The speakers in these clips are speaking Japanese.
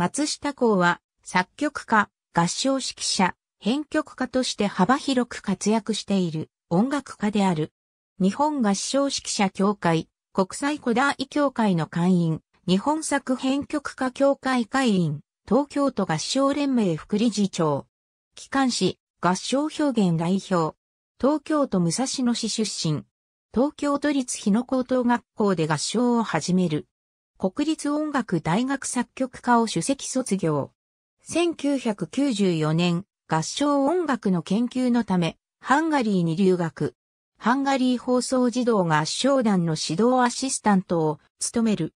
松下校は作曲家、合唱指揮者、編曲家として幅広く活躍している音楽家である。日本合唱指揮者協会、国際古代協会の会員、日本作編曲家協会会員、東京都合唱連盟副理事長。機関誌、合唱表現代表。東京都武蔵野市出身。東京都立日野高等学校で合唱を始める。国立音楽大学作曲科を首席卒業。1994年、合唱音楽の研究のため、ハンガリーに留学。ハンガリー放送児童合唱団の指導アシスタントを務める。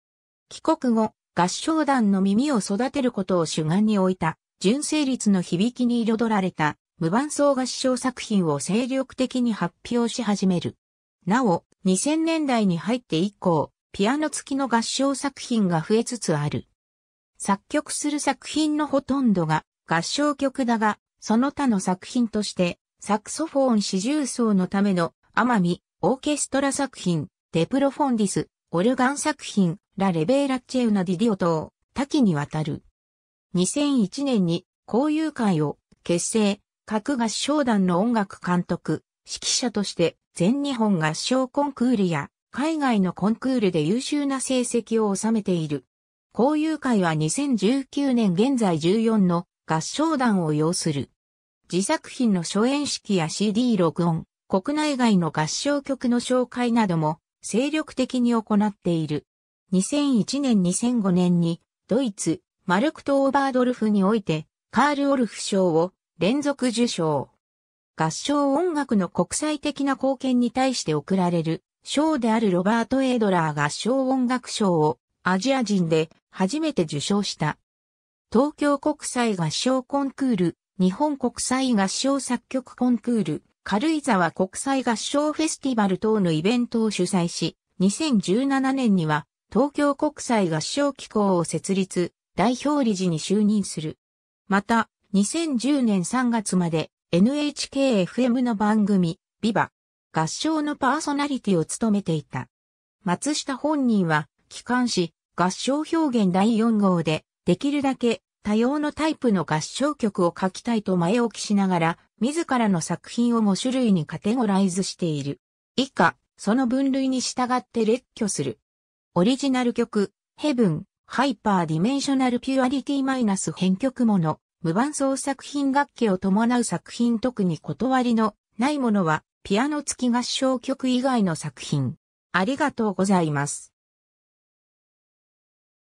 帰国後、合唱団の耳を育てることを主眼に置いた、純正率の響きに彩られた、無伴奏合唱作品を精力的に発表し始める。なお、2000年代に入って以降、ピアノ付きの合唱作品が増えつつある。作曲する作品のほとんどが合唱曲だが、その他の作品として、サクソフォン四重奏のための、アマミ、オーケストラ作品、デプロフォンディス、オルガン作品、ラ・レベーラ・チェウナ・ディディオ等、多岐にわたる。2001年に交友会を結成、各合唱団の音楽監督、指揮者として全日本合唱コンクールや海外のコンクールで優秀な成績を収めている。交友会は2019年現在14の合唱団を要する。自作品の初演式や CD 録音、国内外の合唱曲の紹介なども精力的に行っている。2001年2005年にドイツ、マルクト・オーバードルフにおいてカール・オルフ賞を連続受賞。合唱音楽の国際的な貢献に対して贈られる賞であるロバート・エイドラー合唱音楽賞をアジア人で初めて受賞した。東京国際合唱コンクール、日本国際合唱作曲コンクール、軽井沢国際合唱フェスティバル等のイベントを主催し、2017年には東京国際合唱機構を設立、代表理事に就任する。また、2010年3月まで NHKFM の番組、ビバ、合唱のパーソナリティを務めていた。松下本人は、機関誌、合唱表現第4号で、できるだけ多様のタイプの合唱曲を書きたいと前置きしながら、自らの作品を5種類にカテゴライズしている。以下、その分類に従って列挙する。オリジナル曲、ヘブン、ハイパーディメンショナルピュアリティマイナス編曲もの、無伴奏作品楽器を伴う作品特に断りのないものは、ピアノ付き合唱曲以外の作品。ありがとうございます。